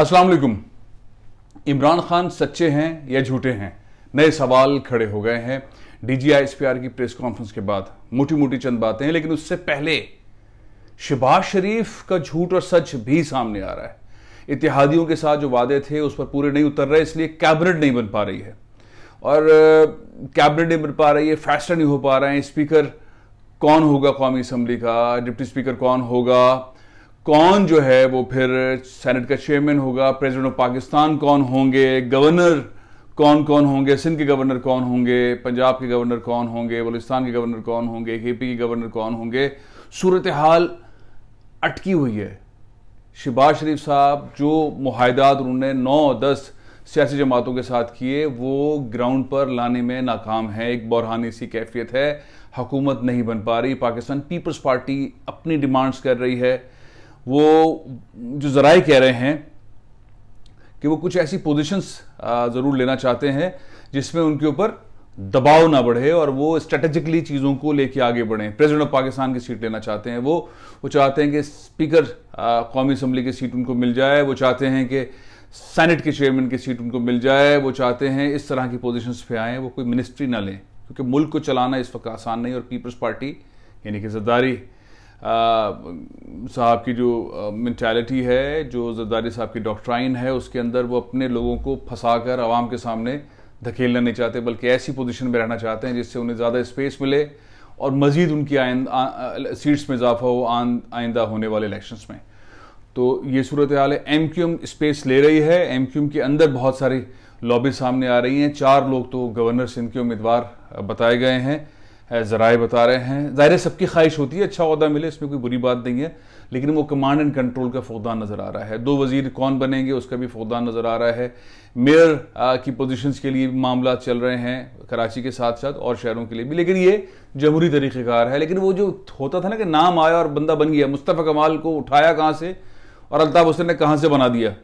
अस्सलाम वालेकुम इमरान खान सच्चे हैं या झूठे हैं नए सवाल खड़े हो गए हैं डीजीआईएसपीआर की प्रेस कॉन्फ्रेंस के बाद मोटी मोटी चंद बातें हैं लेकिन उससे पहले शहबाज शरीफ का झूठ और सच भी सामने आ रहा है इतिहादियों के साथ जो वादे थे उस पर पूरे नहीं उतर रहे इसलिए कैबिनेट नहीं बन पा रही है और कैबिनेट नहीं बन पा रही है फैसला नहीं हो पा रहे हैं स्पीकर कौन होगा कौमी असम्बली का डिप्टी स्पीकर कौन होगा कौन जो है वो फिर सेनेट का चेयरमैन होगा प्रेसिडेंट ऑफ पाकिस्तान कौन होंगे गवर्नर कौन कौन होंगे सिंध के गवर्नर कौन होंगे पंजाब के गवर्नर कौन होंगे बलुस्तान के गवर्नर कौन होंगे के पी के गवर्नर कौन होंगे सूरत हाल अटकी हुई है शहबाज शरीफ साहब जो माहदात उन्होंने नौ दस सियासी जमातों के साथ किए वो ग्राउंड पर लाने में नाकाम है एक बुरहानी सी कैफियत है हकूमत नहीं बन पा रही पाकिस्तान पीपल्स पार्टी अपनी डिमांड्स कर रही है वो जो जराए कह रहे हैं कि वो कुछ ऐसी पोजीशंस ज़रूर लेना चाहते हैं जिसमें उनके ऊपर दबाव ना बढ़े और वो स्ट्रेटेजिकली चीज़ों को लेके आगे बढ़े प्रेसिडेंट ऑफ पाकिस्तान की सीट लेना चाहते हैं वो वो चाहते हैं कि स्पीकर कौमी असम्बली की सीट उनको मिल जाए वो चाहते हैं कि सैनेट के चेयरमैन की सीट उनको मिल जाए वो चाहते हैं इस तरह की पोजिशन पे आएँ वो कोई मिनिस्ट्री ना लें क्योंकि मुल्क को चलाना इस वक्त आसान नहीं और पीपल्स पार्टी यानी कि जद्दारी साहब की जो मैंटेलिटी है जो जरदारी साहब की डॉक्ट्राइन है उसके अंदर वो अपने लोगों को फंसा कर आवाम के सामने धकेलना नहीं चाहते बल्कि ऐसी पोजीशन में रहना चाहते हैं जिससे उन्हें ज़्यादा स्पेस मिले और मज़ीद उनकी आइंद सीट्स में इजाफा हो आइंदा होने वाले इलेक्शन में तो ये सूरत हाल है एम क्यू एम स्पेस ले रही है एम क्यू एम के अंदर बहुत सारी लॉबी सामने आ रही हैं चार लोग तो गवर्नर सिंध के उम्मीदवार बताए गए हैं ज़राए बता रहे हैं ज़ाहिर सबकी ख्वाहिश होती है अच्छा अहदा मिले इसमें कोई बुरी बात नहीं है लेकिन वो कमांड एंड कंट्रोल का फौदान नज़र आ रहा है दो वजीर कौन बनेंगे उसका भी फुकदान नज़र आ रहा है मेयर की पोजीशंस के लिए मामला चल रहे हैं कराची के साथ साथ और शहरों के लिए भी लेकिन ये जमहूरी तरीक़ेकार है लेकिन वो जो होता था ना कि नाम आया और बंदा बन गया मुस्तफ़ा कमाल को उठाया कहाँ से और अल्ताफ़ हुसैन ने कहाँ से बना दिया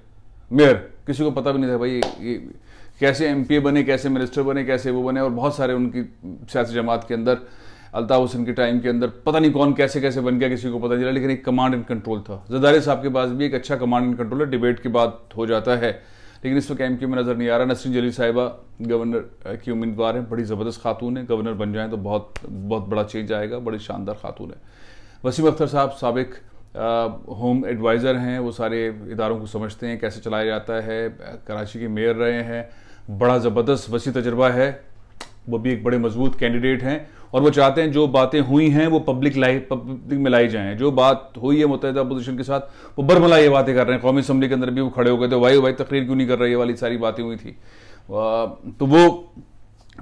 मेयर किसी को पता भी नहीं था भाई ये कैसे एम बने कैसे मिनिस्टर बने कैसे वो बने और बहुत सारे उनकी सियासी जमात के अंदर अल्ताफ हुसैन के टाइम के अंदर पता नहीं कौन कैसे कैसे बन गया किसी को पता नहीं चला लेकिन एक कमांड एंड कंट्रोल था जदारे साहब के पास भी एक अच्छा कमांड एंड कंट्रोल है डिबेट के बाद हो जाता है लेकिन इस वक्त एम में नज़र नहीं आ रहा नसरीन जली साहिबा गवर्नर की उम्मीदवार हैं बड़ी ज़बरदस्त खातून है गवर्नर बन जाएँ तो बहुत बहुत बड़ा चेंज आएगा बड़ी शानदार खातून है वसीम अख्तर साहब सबक होम एडवाइज़र हैं वो सारे इदारों को समझते हैं कैसे चलाया जाता है कराची के मेयर रहे हैं बड़ा ज़बरदस्त वसी तजर्बा है वो भी एक बड़े मजबूत कैंडिडेट हैं और वो चाहते हैं जो बातें हुई हैं वो पब्लिक लाई पब्लिक में लाई जाएँ जो बात हुई है मुतहदा अपोजिशन के साथ वो बरमला ये बातें कर रहे हैं कौमी असम्बली के अंदर भी वो खड़े हो गए थे वाई वाई तकरीर क्यों नहीं कर रही ये वाली सारी बातें हुई थी तो वो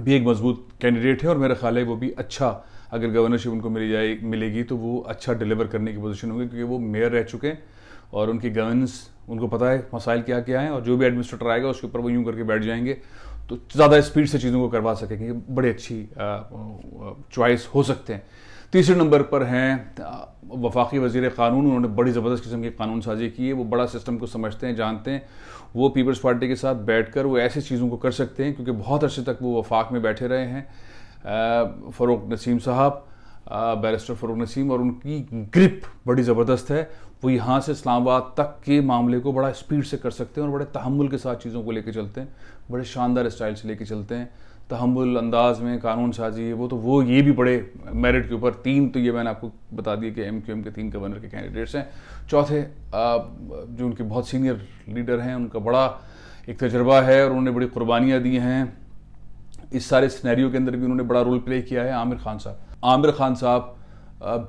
भी एक मजबूत कैंडिडेट है और मेरा ख्याल है वो भी अच्छा अगर गवर्नरशिप उनको मिली जाए मिलेगी तो वो अच्छा डिलीवर करने की पोजीशन होंगे क्योंकि वो मेयर रह चुके हैं और उनकी गवर्नेंस उनको पता है मसाइल क्या क्या हैं और जो भी एडमिनिस्ट्रेटर आएगा उसके ऊपर वो यूं करके बैठ जाएंगे तो ज़्यादा स्पीड से चीज़ों को करवा सकेंगे बड़ी अच्छी चॉइस हो सकते हैं तीसरे नंबर पर हैं वफाकी वजीर कानून उन्होंने बड़ी ज़बरदस्त किस्म की कानून साजी की है वो बड़ा सिस्टम को समझते हैं जानते हैं वो पीपल्स पार्टी के साथ बैठ कर वो ऐसी चीज़ों को कर सकते हैं क्योंकि बहुत अर्से तक वो वफाक में बैठे रहे हैं फ़रूक नसीम साहब बैरिस्टर फ़रूक नसीम और उनकी ग्रिप बड़ी ज़बरदस्त है वो यहाँ से इस्लामाबाद तक के मामले को बड़ा स्पीड से कर सकते हैं और बड़े तहमुल के साथ चीज़ों को लेकर चलते हैं बड़े शानदार स्टाइल से लेके चलते हैं तहमुल अंदाज में कानून साजी वो तो वो ये भी बड़े मेरिट के ऊपर तीन तो ये मैंने आपको बता दिया कि एम क्यू एम के तीन गवर्नर के कैंडिडेट्स हैं चौथे जो उनके बहुत सीनियर लीडर हैं उनका बड़ा एक तजर्बा है और उन्होंने बड़ी कुर्बानियाँ दी हैं इस सारे स्नैरियो के अंदर भी उन्होंने बड़ा रोल प्ले किया है आमिर खान साहब आमिर खान साहब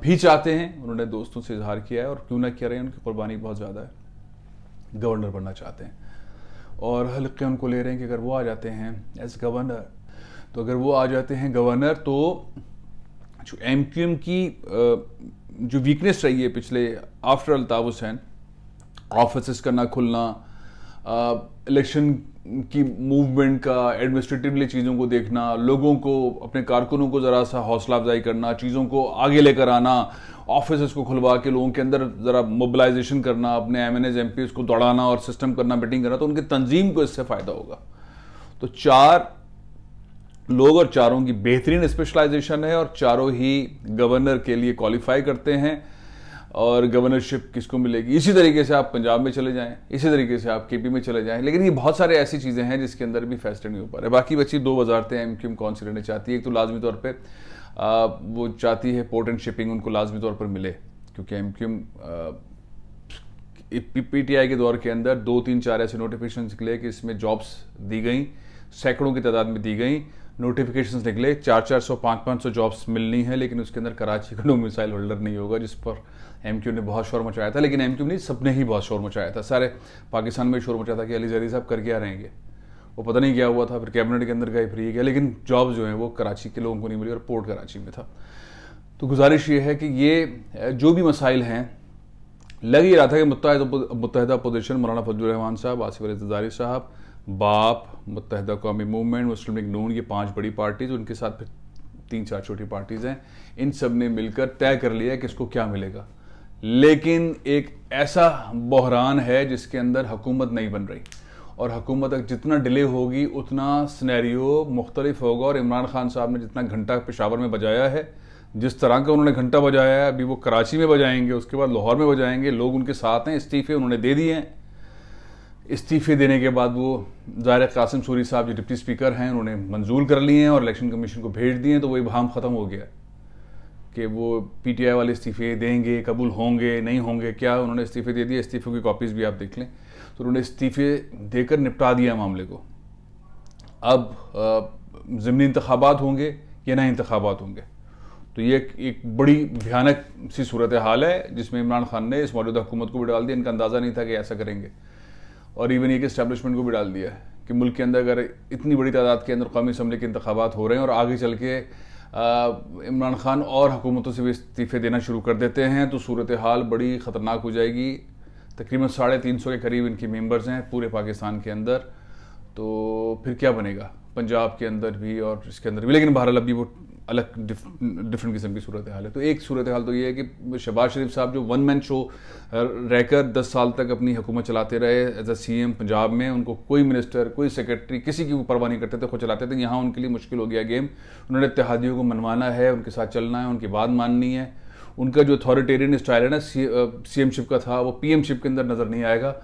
भी चाहते हैं उन्होंने दोस्तों से इजहार किया है और क्यों ना किया रहे हैं उनकी कुर्बानी बहुत ज़्यादा है गवर्नर बनना चाहते हैं और हल्के उनको ले रहे हैं कि अगर वो आ जाते हैं एज गवर्नर तो अगर वो आ जाते हैं गवर्नर तो जो एम क्यू एम की जो वीकनेस रही है पिछले आफ्टर अलताफ हुसैन ऑफिस का ना खुलना इलेक्शन की मूवमेंट का एडमिनिस्ट्रेटिवली चीज़ों को देखना लोगों को अपने कारकुनों को ज़रा सा हौसला अफजाई करना चीज़ों को आगे लेकर आना ऑफिस को खुलवा के लोगों के अंदर ज़रा मोबिलाइजेशन करना अपने एम एन एज एम को दौड़ाना और सिस्टम करना मीटिंग करना तो उनकी तंजीम को इससे फ़ायदा होगा तो चार लोग और चारों की बेहतरीन स्पेशलाइजेशन है और चारों ही गवर्नर के लिए क्वालिफाई करते हैं और गवर्नरशिप किसको मिलेगी इसी तरीके से आप पंजाब में चले जाएं इसी तरीके से आप केपी में चले जाएं लेकिन ये बहुत सारे ऐसी चीज़ें हैं जिसके अंदर भी फैसले नहीं हो पा रहे बाकी बच्ची दो वजारतें एम क्यूम कौन सी लेना चाहती है एक तो लाजमी तौर पर वो चाहती है पोर्ट एंड शिपिंग उनको लाजमी तौर पर मिले क्योंकि M Q M P T I के दौर के अंदर दो तीन चार ऐसे नोटिफिकेशन निकले कि इसमें जॉब्स दी गई सैकड़ों की तादाद में दी गई नोटिफिकेशंस निकले चार चार सौ पाँच पाँच सौ जॉब्स मिलनी है लेकिन उसके अंदर कराची का नो मिसाइल होल्डर नहीं होगा जिस पर एम ने बहुत शोर मचाया था लेकिन एम क्यू ने सबने ही बहुत शोर मचाया था सारे पाकिस्तान में शोर मचाया था कि अली जरी साहब कर क्या रहेंगे वो पता नहीं क्या हुआ था फिर कैबिनेट के अंदर गए फिर ये गया लेकिन जॉब जो है वो कराची के लोगों को नहीं मिली और पोर्ट कराची में था तो गुजारिश ये है कि ये जो भी मसाइल हैं लग ही रहा था कि मुतहदा अपोजिशन मौलाना फजल रहमान साहब आसिफ अली साहब बाप मुतहद कौमी मूवमेंट मुस्लिम लीग नून ये पांच बड़ी पार्टीज उनके साथ फिर तीन चार छोटी पार्टीज हैं इन सब ने मिलकर तय कर लिया है कि इसको क्या मिलेगा लेकिन एक ऐसा बहरान है जिसके अंदर हुकूमत नहीं बन रही और हुकूमत जितना डिले होगी उतना स्नैरियो मुख्तलिफ होगा और इमरान खान साहब ने जितना घंटा पेशावर में बजाया है जिस तरह का उन्होंने घंटा बजाया है अभी वो कराची में बजाएंगे उसके बाद लाहौर में बजाएंगे लोग उनके साथ हैं इस्तीफे उन्होंने दे दिए हैं इस्तीफे देने के बाद वो ज़ाहिर कासिम सूरी साहब जो डिप्टी स्पीकर हैं उन्होंने मंजूर कर लिए हैं और इलेक्शन कमीशन को भेज दिए हैं तो वो इबाम ख़त्म हो गया कि वो पीटीआई वाले इस्तीफे देंगे कबूल होंगे नहीं होंगे क्या उन्होंने इस्तीफे दे दिए इस्तीफे की कॉपीज़ भी आप देख लें तो उन्होंने इस्तीफे देकर निपटा दिया मामले को अब ज़मनी इंतबात होंगे या ना इंतबात होंगे तो ये एक, एक बड़ी भयानक सी सूरत हाल है जिसमें इमरान खान ने इस मौजूदा हुकूमत को भी डाल दिया इनका अंदाज़ा नहीं था कि ऐसा करेंगे और इवन एक इस्टेब्लिशमेंट को भी डाल दिया है कि मुल्क के अंदर अगर इतनी बड़ी तादाद के अंदर कौमी असम्बली के इंतबात हो रहे हैं और आगे चल के इमरान खान और हुकूमतों से भी इस्तीफ़े देना शुरू कर देते हैं तो सूरत हाल बड़ी ख़तरनाक हो जाएगी तकरीबन साढ़े तीन सौ के करीब इनके मेम्बर्स हैं पूरे पाकिस्तान के अंदर तो फिर क्या बनेगा पंजाब के अंदर भी और इसके अंदर भी लेकिन बहरहाल अभी वो अलग डिफरेंट किस्म की सूरत हाल है तो एक सूरत हाल तो ये है कि शहबाज शरीफ साहब जो वन मैन शो रहकर दस साल तक अपनी हुकूमत चलाते रहे as a C M Punjab में उनको कोई मिनिस्टर कोई सेक्रेटरी किसी की परवाह नहीं करते थे खुद चलाते थे यहाँ उनके लिए मुश्किल हो गया गेम उन्होंने इतिहादियों को मनवाना है उनके साथ चलना है उनकी बात माननी है उनका जो अथॉरिटेरियन स्टाइल है ना सी एम शिप का था वो पी एम शिप के अंदर नज़र नहीं आएगा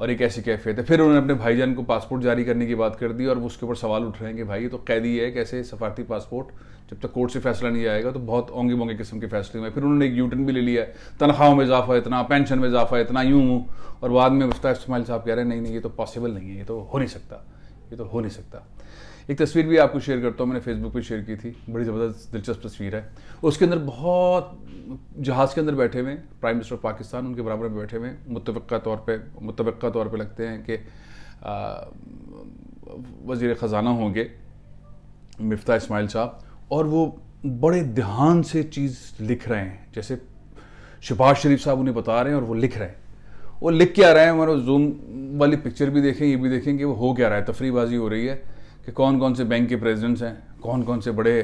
और एक ऐसी कैफियत है फिर उन्होंने अपने भाईजान को पासपोर्ट जारी करने की बात कर दी और उसके ऊपर सवाल उठ रहे हैं कि भाई ये तो कैदी है कैसे सफारती पासपोर्ट जब तक कोर्ट से फैसला नहीं आएगा तो बहुत ओंगे मोंगे किस्म के फैसले हुए फिर उन्होंने एक यूटर्न भी ले लिया तनख्वाहों में इजाफा इतना पेंशन में इजाफा इतना यूं और बाद में मुफ्ता इस्माइल साहब कह रहे हैं नहीं नहीं ये तो पॉसिबल नहीं है ये तो हो नहीं सकता ये तो हो नहीं सकता एक तस्वीर भी आपको शेयर करता हूँ मैंने फेसबुक पे शेयर की थी बड़ी ज़बरदस्त दिलचस्प तस्वीर है उसके अंदर बहुत जहाज़ के अंदर बैठे हुए प्राइम मिनिस्टर ऑफ़ पाकिस्तान उनके बराबर में बैठे हुए मुतवक़ा तौर पर मुतवक़ा तौर पर लगते हैं कि वज़ी ख़जाना होंगे मफ्ता इसमाइल साहब और वो बड़े ध्यान से चीज़ लिख रहे हैं जैसे शबाज शरीफ साहब उन्हें बता रहे हैं और वो लिख रहे हैं वो लिख क्या रहे हैं हमारा जूम वाली पिक्चर भी देखें ये भी देखें कि वो हो क्या रहा है तफरीबाजी हो रही है कि कौन कौन से बैंक के प्रेजिडेंट्स हैं कौन कौन से बड़े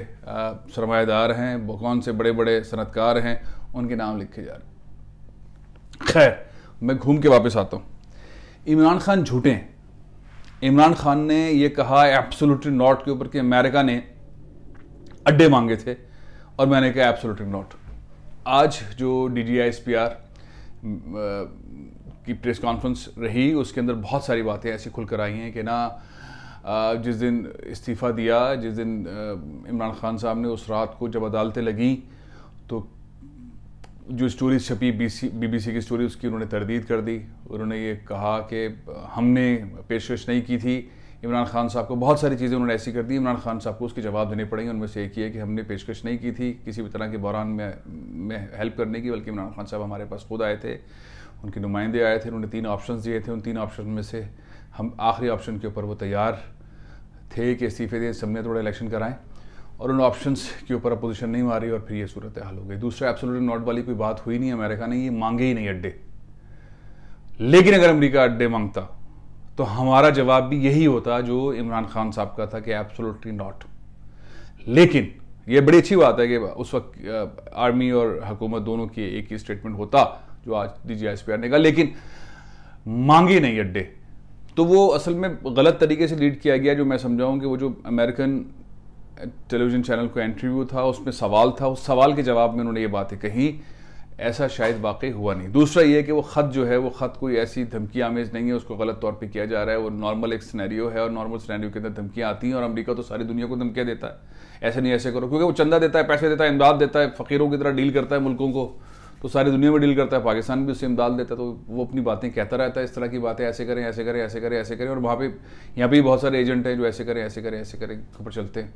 सरमादार हैं कौन से बड़े बड़े सनतकार हैं उनके नाम लिखे जा रहे खैर मैं घूम के वापस आता हूँ इमरान खान झूठे हैं इमरान खान ने ये कहा एब्सोल्युटली नॉट के ऊपर कि अमेरिका ने अड्डे मांगे थे और मैंने कहा एब्सोल्युटली नॉट आज जो D D I S P R की प्रेस कॉन्फ्रेंस रही उसके अंदर बहुत सारी बातें ऐसी खुलकर आई हैं कि ना जिस दिन इस्तीफ़ा दिया जिस दिन इमरान खान साहब ने उस रात को जब अदालतें लगें तो जो स्टोरी छपी बी बीबीसी की स्टोरी उसकी उन्होंने तरदीद कर दी उन्होंने ये कहा कि हमने पेशकश नहीं की थी इमरान खान साहब को बहुत सारी चीज़ें उन्होंने ऐसी कर दी इमरान खान साहब को उसके जवाब देने पड़ेंगे उनमें से एक ही है कि हमने पेशकश नहीं की थी किसी भी तरह के बहरान में में हेल्प करने की बल्कि इमरान खान साहब हमारे पास खुद आए थे उनके नुमाइंदे आए थे उन्होंने तीन ऑप्शन दिए थे उन तीन ऑप्शन में से हम आखिरी ऑप्शन के ऊपर वो तैयार थे कि इस्तीफे दें सबने थोड़ा इलेक्शन कराएं और उन ऑप्शंस के ऊपर अपोजिशन नहीं मारी और फिर ये सूरत हाल हो गई दूसरा एब्सोल्यूट नॉट वाली कोई बात हुई नहीं अमेरिका ने ये मांगे ही नहीं अड्डे लेकिन अगर अमेरिका अड्डे मांगता तो हमारा जवाब भी यही होता जो इमरान खान साहब का था कि एब्सोल्युटली नॉट लेकिन ये बड़ी अच्छी बात है कि उस वक्त आर्मी और हुकूमत दोनों की एक ही स्टेटमेंट होता जो आज डी ने कहा लेकिन मांगे नहीं अड्डे तो वो असल में गलत तरीके से लीड किया गया जो मैं समझाऊँ कि वो जो अमेरिकन टेलीविज़न चैनल को इंटरव्यू था उसमें सवाल था उस सवाल के जवाब में उन्होंने ये बातें कहीं ऐसा शायद वाकई हुआ नहीं दूसरा ये है कि वो ख़त जो है वो ख़त कोई ऐसी धमकी आमेज नहीं है उसको गलत तौर पे किया जा रहा है वो नॉर्मल एक सिनेरियो है और नॉर्मल सिनेरियो के अंदर धमकियाँ आती हैं और अमेरिका तो सारी दुनिया को धमकियाँ देता है ऐसे नहीं ऐसे करो क्योंकि वो चंदा देता है पैसे देता है इमदाद देता है फ़कीरों की तरह डील करता है मुल्कों को तो सारी दुनिया में डील करता है पाकिस्तान भी उससे इमदाद देता है तो वो अपनी बातें कहता रहता है इस तरह की बातें ऐसे करें ऐसे करें ऐसे करें ऐसे करें और वहाँ पे यहाँ पे भी बहुत सारे एजेंट हैं जो ऐसे करें ऐसे करें ऐसे करें ऊपर चलते हैं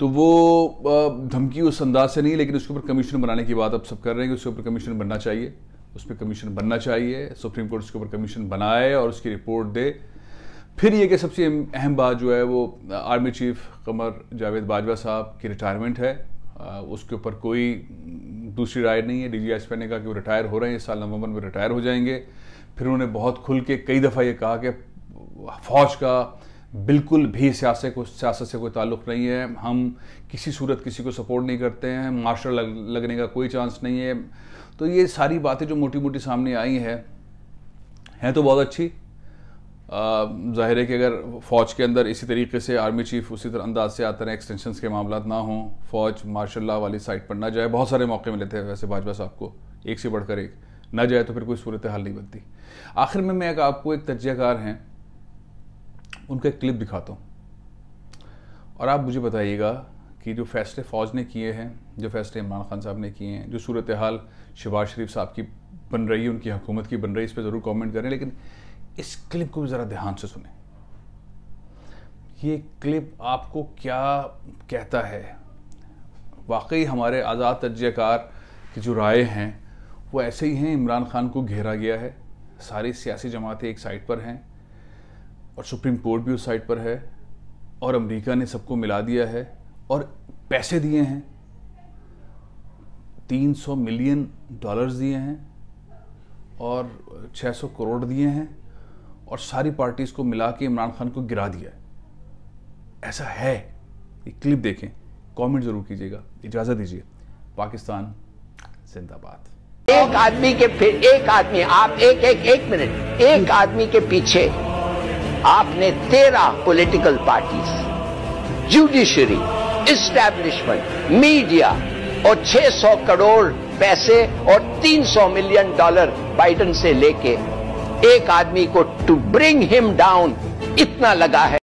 तो वो धमकी उस अंदाज से नहीं लेकिन उसके ऊपर कमीशन बनाने की बात अब सब कर रहे हैं कि उसके ऊपर कमीशन बनना चाहिए उस पर कमीशन बनना चाहिए सुप्रीम कोर्ट उसके ऊपर कमीशन बनाए और उसकी रिपोर्ट दे फिर ये कि सबसे अहम बात जो है वो आर्मी चीफ कमर जावेद बाजवा साहब की रिटायरमेंट है उसके ऊपर कोई दूसरी राय नहीं है डी जी ने कहा कि वो रिटायर हो रहे हैं इस साल नवंबर में रिटायर हो जाएंगे फिर उन्होंने बहुत खुल के कई दफ़ा ये कहा कि फौज का बिल्कुल भी सियासत को सियासत से कोई ताल्लुक़ नहीं है हम किसी सूरत किसी को सपोर्ट नहीं करते हैं मार्शल लग, लगने का कोई चांस नहीं है तो ये सारी बातें जो मोटी मोटी सामने आई हैं हैं तो बहुत अच्छी ज़ाहिर है कि अगर फ़ौज के अंदर इसी तरीके से आर्मी चीफ उसी तरह अंदाज से आते रहे एक्सटेंशन के मामला ना हों फ़ौज मार्शल वाली साइड पर ना जाए बहुत सारे मौके मिले थे वैसे भाजपा साहब को एक से बढ़कर एक ना जाए तो फिर कोई सूरत हाल नहीं बनती आखिर में मैं एक आपको एक तजयकार हैं उनका एक क्लिप दिखाता हूँ और आप मुझे बताइएगा कि जो फैसले फ़ौज ने किए हैं जो फैसले इमरान खान साहब ने किए हैं जो सूरत हाल शहबाज शरीफ साहब की बन रही है उनकी हुकूमत की बन रही है इस पर ज़रूर कमेंट करें लेकिन इस क्लिप को भी ज़रा ध्यान से सुने ये क्लिप आपको क्या कहता है वाकई हमारे आज़ाद तजयकार की जो राय हैं वो ऐसे ही हैं इमरान खान को घेरा गया है सारी सियासी जमातें एक साइड पर हैं और सुप्रीम कोर्ट भी उस साइड पर है और अमेरिका ने सबको मिला दिया है और पैसे दिए हैं 300 मिलियन डॉलर्स दिए हैं और 600 करोड़ दिए हैं और सारी पार्टीज को मिला के इमरान खान को गिरा दिया है ऐसा है ये क्लिप देखें कमेंट जरूर कीजिएगा इजाजत दीजिए पाकिस्तान जिंदाबाद एक आदमी के फिर एक आदमी आप एक एक एक मिनट एक आदमी के पीछे आपने तेरह political parties judiciary establishment media और 600 करोड़ पैसे और 300 मिलियन डॉलर बाइडन से लेके एक आदमी को टू ब्रिंग हिम डाउन इतना लगा है